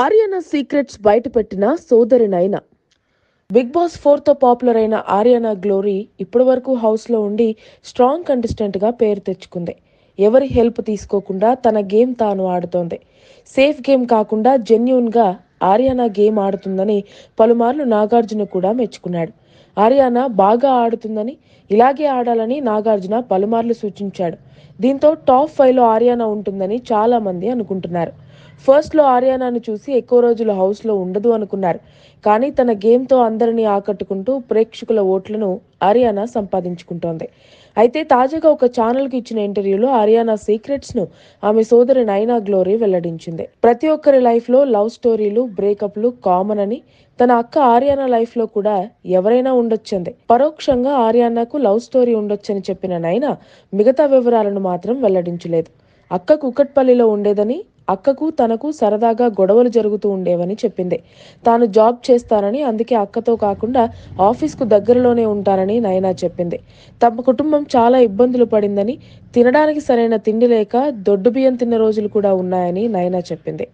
ఆర్యన secrets బయటపెట్టిన సోదరినైన Bigg Boss ఫోర్తో పాపులర్ అయిన ఆర్యానా గ్లోరీ ఇప్పటి వరకు హౌస్లో ఉండి స్ట్రాంగ్ కంటెస్టెంట్గా పేరు తెచ్చుకుంది ఎవరి హెల్ప్ తీసుకోకుండా తన గేమ్ తాను ఆడుతోంది సేఫ్ గేమ్ కాకుండా జెన్యున్గా ఆర్యానా గేమ్ ఆడుతుందని పలుమార్లు నాగార్జున కూడా మెచ్చుకున్నాడు ఆర్యానా బాగా ఆడుతుందని ఇలాగే ఆడాలని నాగార్జున పలుమార్లు సూచించాడు దీంతో టాప్ ఫైవ్లో ఆర్యానా ఉంటుందని చాలామంది అనుకుంటున్నారు ఫస్ట్లో ఆర్యానాను చూసి ఎక్కువ రోజులు హౌస్లో ఉండదు అనుకున్నారు కానీ తన గేమ్తో అందరినీ ఆకట్టుకుంటూ ప్రేక్షకుల ఓట్లను ఆర్యానా సంపాదించుకుంటోంది అయితే తాజాగా ఒక ఛానల్కి ఇచ్చిన ఇంటర్వ్యూలో ఆర్యానా సీక్రెట్స్ను ఆమె సోదరి నైనా గ్లోరీ వెల్లడించింది ప్రతి ఒక్కరి లైఫ్లో లవ్ స్టోరీలు బ్రేకప్లు కామన్ అని తన అక్క ఆర్యానా లైఫ్లో కూడా ఎవరైనా ఉండొచ్చంది పరోక్షంగా ఆర్యానాకు లవ్ స్టోరీ ఉండొచ్చని చెప్పిన నైనా మిగతా వివరాలను మాత్రం వెల్లడించలేదు అక్క కుక్కట్పల్లిలో ఉండేదని అక్కకు తనకు సరదాగా గొడవలు జరుగుతూ ఉండేవని చెప్పింది తాను జాబ్ చేస్తానని అందుకే అక్కతో కాకుండా ఆఫీస్కు దగ్గరలోనే ఉంటానని నయనా చెప్పింది తమ కుటుంబం చాలా ఇబ్బందులు పడిందని తినడానికి సరైన తిండి లేక దొడ్డు బియ్యం తిన్న రోజులు కూడా ఉన్నాయని నయనా చెప్పింది